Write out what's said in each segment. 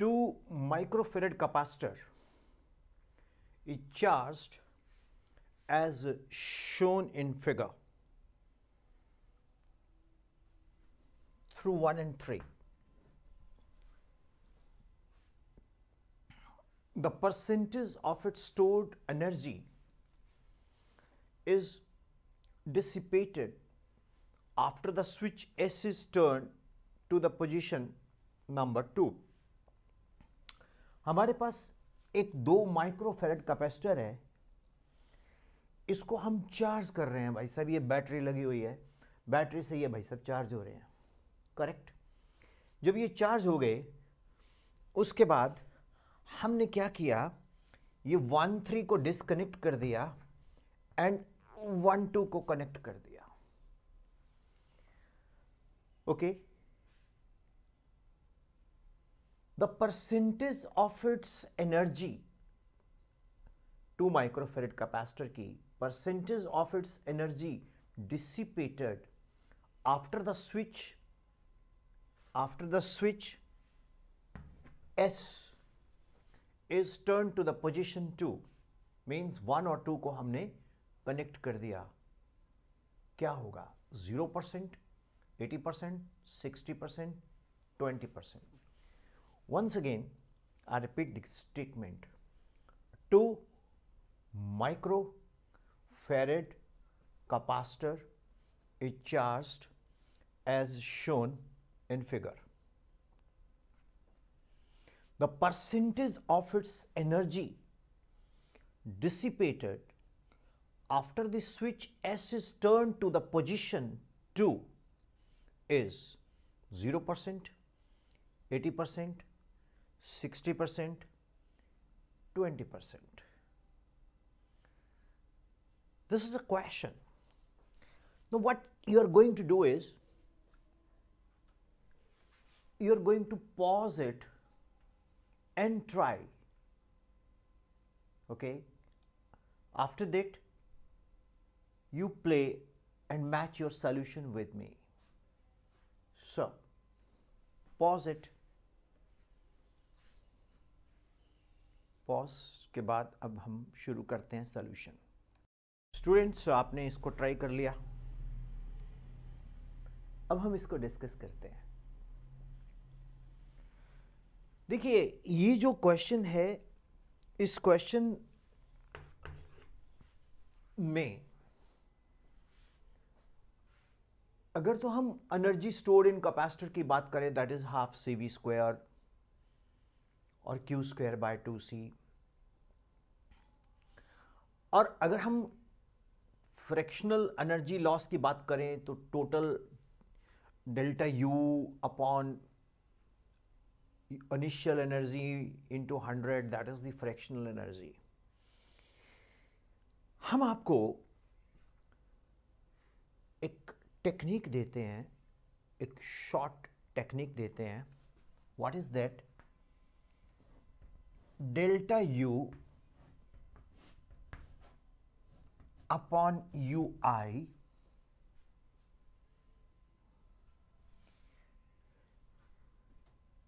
2 microfarad capacitor is charged as shown in figure through 1 and 3. The percentage of its stored energy is dissipated after the switch S is turned to the position number 2. हमारे पास एक दो microfarad capacitor है इसको हम charge कर रहे हैं भाई साहब ये बैटरी लगी हुई है बैटरी से ये भाई साहब चार्ज हो रहे हैं करेक्ट जब ये चार्ज हो गए उसके बाद हमने क्या किया ये वन थ्री को डिसकनेक्ट कर दिया एंड वन टू को कनेक्ट कर दिया okay okay? the percentage of its energy 2 microfarad capacitor ki percentage of its energy dissipated after the switch after the switch s is turned to the position 2 means 1 और 2 को हमने connect कर दिया क्या होगा 0 percent eighty percent sixty percent twenty percent Once again, I repeat the statement 2 microfarad capacitor is charged as shown in figure. The percentage of its energy dissipated after the switch S is turned to the position 2 is 0 percent, 80 percent, 60 percent, 20 percent. This is a question. Now, what you are going to do is you are going to pause it and try. Okay. After that, you play and match your solution with me. So, pause it pause के बाद अब हम शुरू करते हैं solution students आपने इसको try कर लिया अब हम इसको डिस्कस करते हैं देखिए ये जो क्वेश्चन है इस क्वेश्चन में अगर तो हम एनर्जी स्टोर इन कैपेसिटर की बात करें that is half C V square और Q square by two C और अगर हम फ्रैक्शनल एनर्जी लॉस की बात करें तो total delta U upon initial energy into hundred that is the fractional energy हम आपको एक टेक्निक देते हैं एक शॉर्ट टेक्निक देते हैं what is that delta U upon U I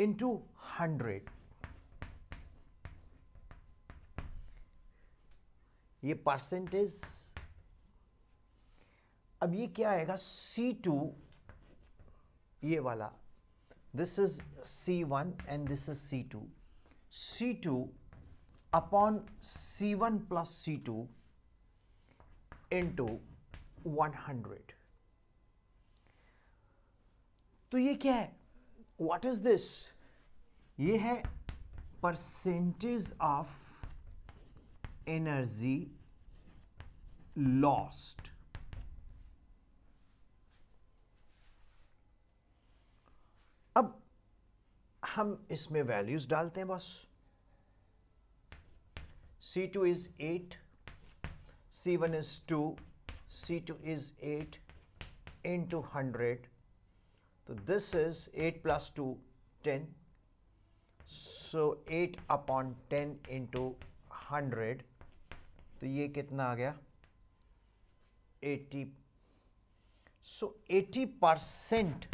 into hundred ये परसेंटेज अब ये क्या आएगा C2 ये वाला this is C1 and this is C2 C two upon C one plus C two into one hundred तो ये क्या है वॉट इज दिस ये है परसेंटेज ऑफ एनर्जी लॉस्ट अब हम इसमें वैल्यूज डालते हैं बस C2 is 8, C1 is 2, C2 is 8 into 100. So this is 8 plus 2, 10. So 8 upon 10 into 100. तो ये कितना आ गया 80 so 80 percent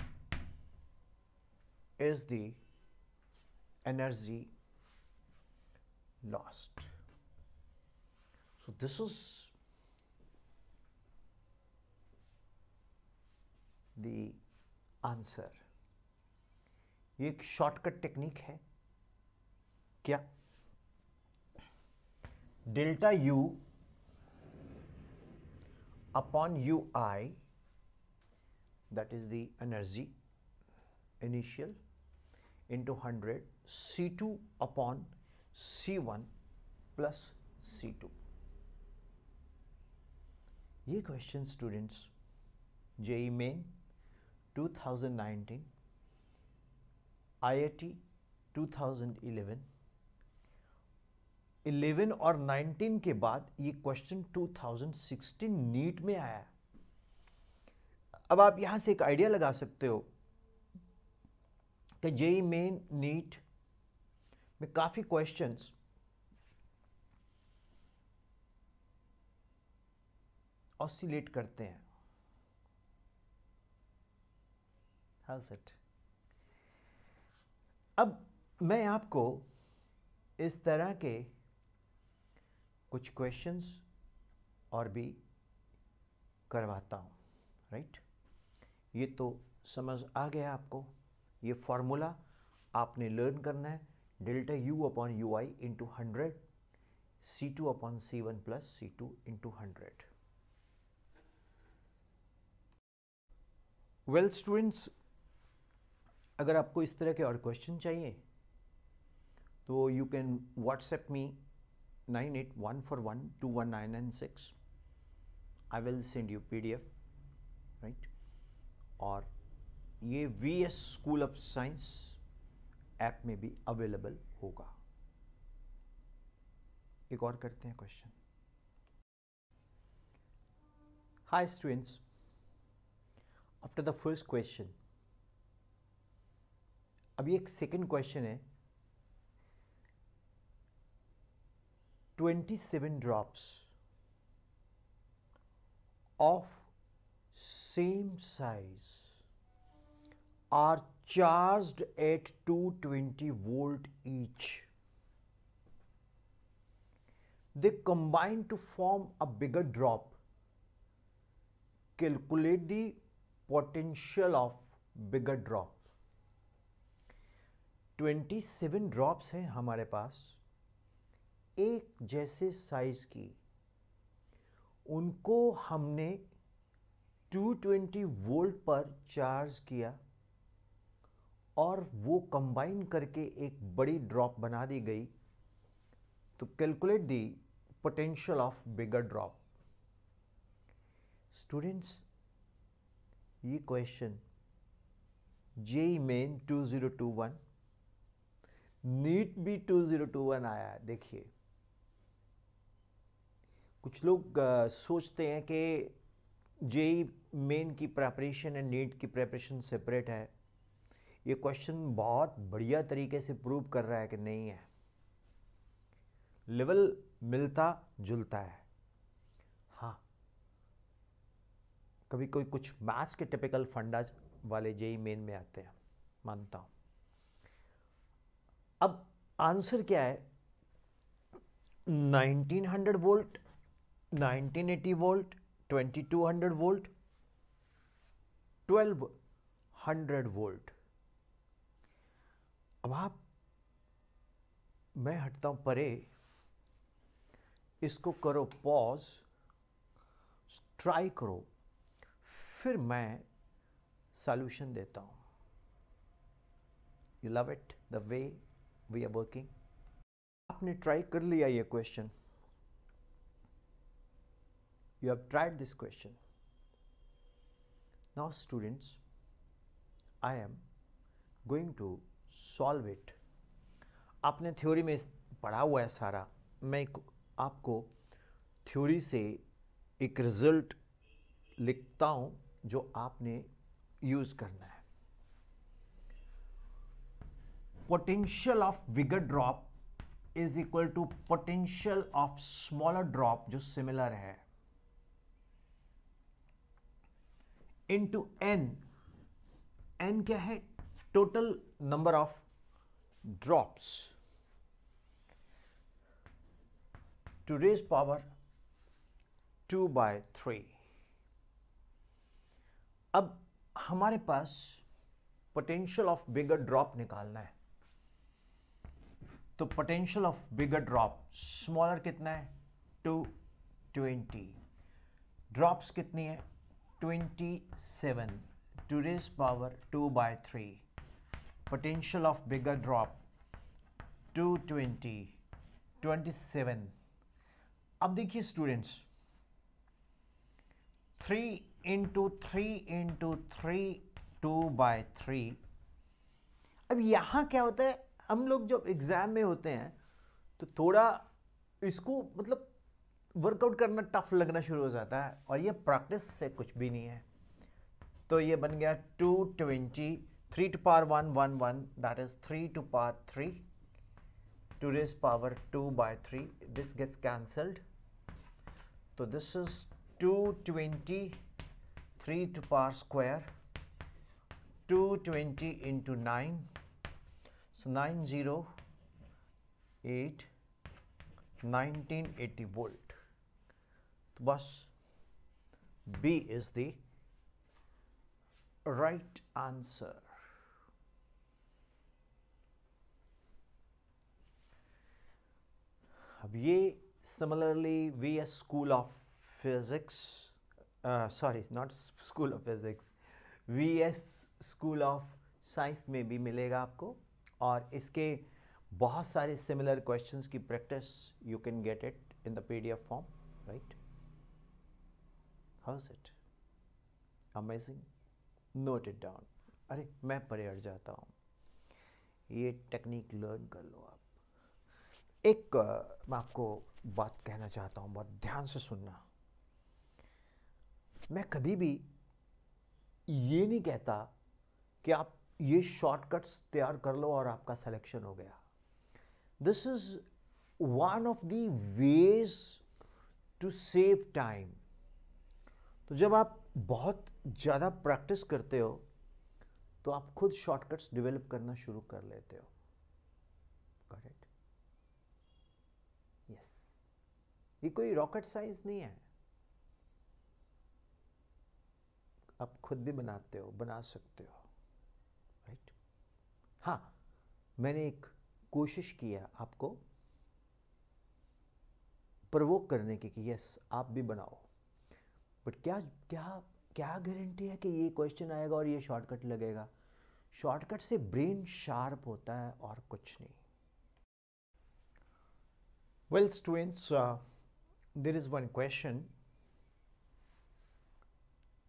is the energy lost So this is the answer ये एक शॉर्टकट टेक्निक है क्या delta U upon U I that is the energy initial hundred C two upon C one plus C two ये question students JEE Main 2019 IIT 2011 11 और 19 के बाद ये question 2016 NEET में आया अब आप यहाँ से एक आइडिया लगा सकते हो कि जेई मेन नीट में काफ़ी क्वेश्चंस ऑसिलेट करते हैं हाउ इट अब मैं आपको इस तरह के कुछ क्वेश्चंस और भी करवाता हूं राइट ये तो समझ आ गया आपको ये फॉर्मूला आपने लर्न करना है delta U upon U I into hundred C two upon C one plus C two into hundred well students अगर आपको इस तरह के और क्वेश्चन चाहिए तो you can WhatsApp me nine eight one four one two one nine nine six I will send you P D F right और ये V S school of science app में भी अवेलेबल होगा एक और करते हैं question hi students after the first question अभी एक सेकेंड क्वेश्चन है twenty seven drops of same size are charge at two twenty volt each they combined to form a bigger drop calculate the potential of bigger drop 27 drops हैं हमारे पास एक जैसे size की उनको हमने 220 वोल्ट पर charge किया और वो कंबाइन करके एक बड़ी ड्रॉप बना दी गई तो calculate the potential of bigger drop students ये क्वेश्चन जेई मेन 2021 नीट भी 2021 आया देखिए कुछ लोग सोचते हैं कि जेई मेन e की प्रेपरेशन एंड नीट की प्रेपरेशन सेपरेट है ये क्वेश्चन बहुत बढ़िया तरीके से प्रूव कर रहा है कि नहीं है लेवल मिलता जुलता है कभी कोई कुछ मैथ्स के टिपिकल फंडाज वाले जेई मेन में आते हैं मानता हूँ अब आंसर क्या है 1900 वोल्ट 1980 वोल्ट 2200 वोल्ट 1200 वोल्ट अब आप मैं हटता हूं परे इसको करो पॉज ट्राई करो फिर मैं सॉल्यूशन देता हूँ you love it the way we are working आपने ट्राई कर लिया ये question you have tried this question now students I am going to solve it आपने थ्योरी में पढ़ा हुआ है सारा मैं आपको थ्योरी से एक रिजल्ट लिखता हूँ जो आपने यूज करना है potential of bigger drop is equal to potential of smaller drop जो सिमिलर है इनटू एन एन क्या है total number of drops to raise power two by three अब हमारे पास पोटेंशियल ऑफ बिगर ड्रॉप निकालना है तो potential of bigger drop smaller कितना है टू ट्वेंटी ड्रॉप्स कितनी है twenty seven to raise power two by three potential of bigger drop two twenty twenty seven अब देखिए students three into three into three two by three अब यहाँ क्या होता है हम लोग जब एग्ज़ाम में होते हैं तो थोड़ा इसको मतलब वर्कआउट करना टफ लगना शुरू हो जाता है और ये प्रैक्टिस से कुछ भी नहीं है तो ये बन गया two twenty three to power one one one that is three to power three to raise power two by three this gets cancelled तो this is two twenty 3 to power square 220 into 9 so 908 1980 volt तो बस B is the right answer अब ये similarly V S school of physics sorry uh, sorry not school of physics V S school of science में भी मिलेगा आपको और इसके बहुत सारे सिमिलर क्वेश्चंस की practice you can get it in the PDF form right how is it amazing note it down अरे मैं परे हट जाता हूँ ये टेक्निक लर्न कर लो आप एक uh, मैं आपको बात कहना चाहता हूँ बहुत ध्यान से सुनना मैं कभी भी ये नहीं कहता कि आप ये शॉर्टकट्स तैयार कर लो और आपका सिलेक्शन हो गया this is one of the ways to save time तो जब आप बहुत ज़्यादा प्रैक्टिस करते हो तो आप खुद शॉर्टकट्स डेवलप करना शुरू कर लेते हो करेक्ट यस yes. ये कोई रॉकेट साइंस नहीं है आप खुद भी बनाते हो बना सकते हो राइट हाँ मैंने एक कोशिश किया आपको प्रवोक करने की कि यस आप भी बनाओ बट क्या क्या क्या गारंटी है कि ये क्वेश्चन आएगा और ये शॉर्टकट लगेगा शॉर्टकट से ब्रेन शार्प होता है और कुछ नहीं well students there is one question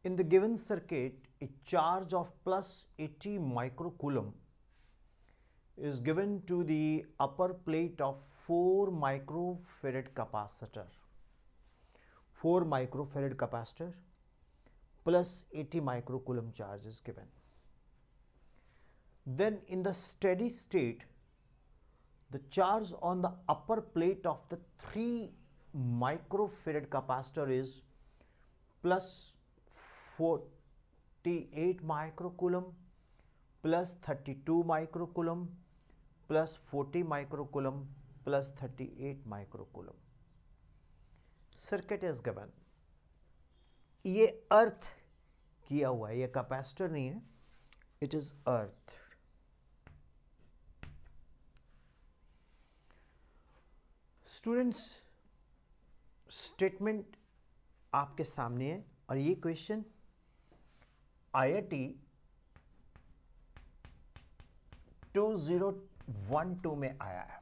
In the given circuit, a charge of plus 80 microcoulomb is given to the upper plate of 4 microfarad capacitor. 4 microfarad capacitor plus 80 microcoulomb charge is given. Then in the steady state, the charge on the upper plate of the 3 microfarad capacitor is plus 48 microcoulomb plus 32 microcoulomb plus 40 microcoulomb plus 38 microcoulomb circuit is given ये अर्थ किया हुआ है ये capacitor नहीं है it is earth students statement आपके सामने है और ये क्वेश्चन आई 2012 में आया है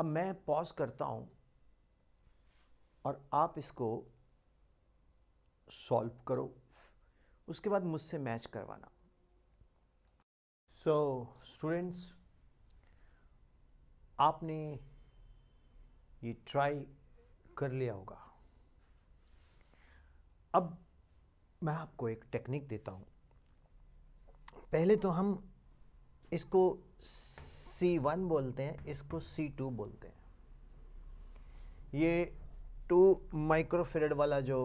अब मैं पॉज करता हूं और आप इसको सॉल्व करो उसके बाद मुझसे मैच करवाना सो so, स्टूडेंट्स आपने ये ट्राई कर लिया होगा अब मैं आपको एक टेक्निक देता हूँ पहले तो हम इसको C1 बोलते हैं इसको C2 बोलते हैं ये टू माइक्रोफेरेड वाला जो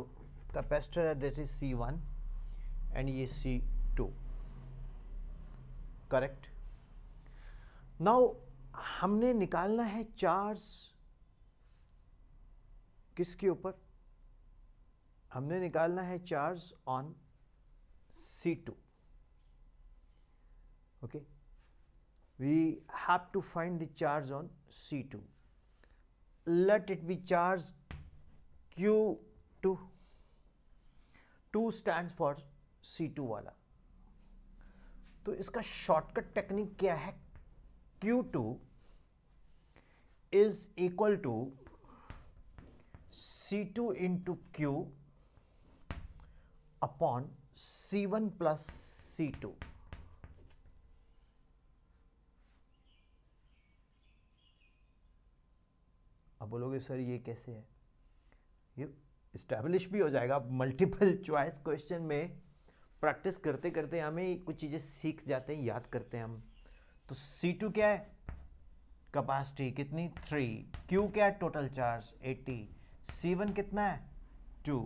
कैपेसिटर है this is C one and ये सी टू करेक्ट नाउ हमने निकालना है चार्ज किसके ऊपर हमने निकालना है charge on C two okay we have to find the charge on C two let it be charge Q two to stand for C two वाला तो इसका शॉर्टकट टेक्निक क्या है Q two is equal to C two into Q upon C1 plus C2. अब बोलोगे sir ये कैसे है ये स्टैब्लिश भी हो जाएगा मल्टीपल चॉइस क्वेश्चन में प्रैक्टिस करते करते हमें कुछ चीज़ें सीख जाते हैं याद करते हैं हम तो C2 क्या है कैपेसिटी कितनी थ्री Q क्या है टोटल चार्ज एटी C1 कितना है टू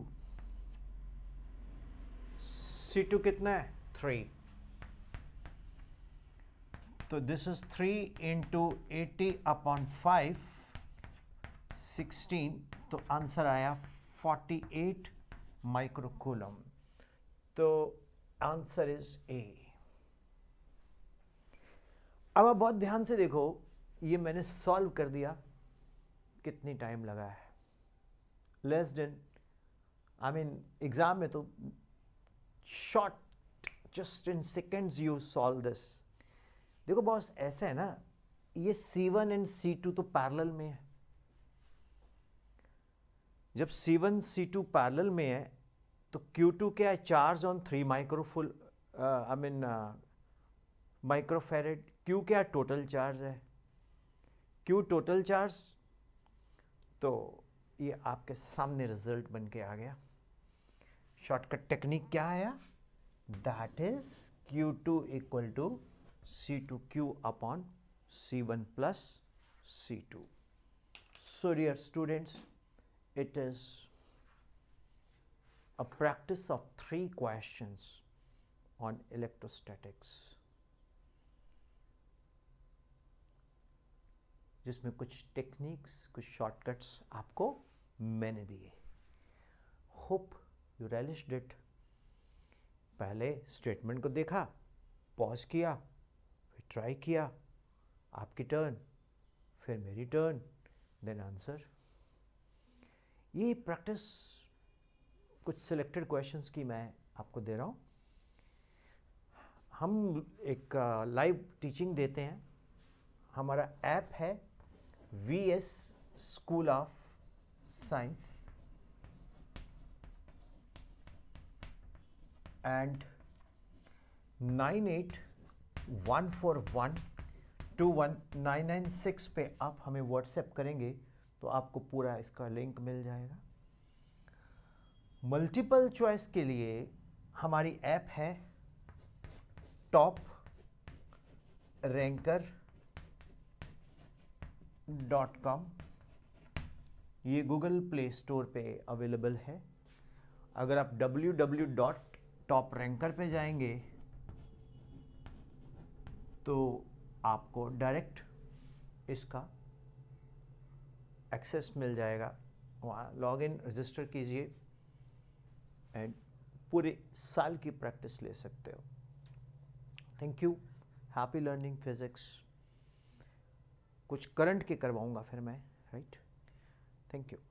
सी टू कितना है थ्री तो this is three into eighty upon five sixteen तो आंसर आया फोर्टी एट माइक्रोकुलम तो आंसर इज ए अब आप बहुत ध्यान से देखो ये मैंने सॉल्व कर दिया कितनी टाइम लगा है less than I mean exam में तो short just in seconds you solve this देखो बॉस ऐसा है ना ये C1 एंड सी तो पैरल में है जब C1 C2 पैरल में है तो Q2 क्या है charge on three microfull I mean microfarad Q क्या टोटल चार्ज है Q टोटल चार्ज तो ये आपके सामने रिजल्ट बन के आ गया शॉर्टकट टेक्निक क्या आया that is Q two equal to C two Q upon C one plus C two so dear students it is a practice of three question on electrostatics जिसमें कुछ टेक्निक्स कुछ shortcuts आपको मैंने दिए hope you realised it पहले statement को देखा pause किया फिर ट्राई किया आपकी टर्न फिर मेरी टर्न देन आंसर ये प्रैक्टिस कुछ सिलेक्टेड क्वेश्चंस की मैं आपको दे रहा हूँ हम एक लाइव uh, टीचिंग देते हैं हमारा ऐप है V S school of science and nine nine eight one one one four two nine six पे आप हमें व्हाट्सएप करेंगे तो आपको पूरा इसका लिंक मिल जाएगा मल्टीपल चॉइस के लिए हमारी ऐप है टॉप रैंकर डॉट कॉम ये गूगल प्ले स्टोर पे अवेलेबल है अगर आप W W dot top ranker पे जाएंगे तो आपको डायरेक्ट इसका एक्सेस मिल जाएगा वहाँ लॉग इन रजिस्टर कीजिए एंड पूरे साल की प्रैक्टिस ले सकते हो thank you happy learning physics कुछ करंट के करवाऊँगा फिर मैं राइट थैंक यू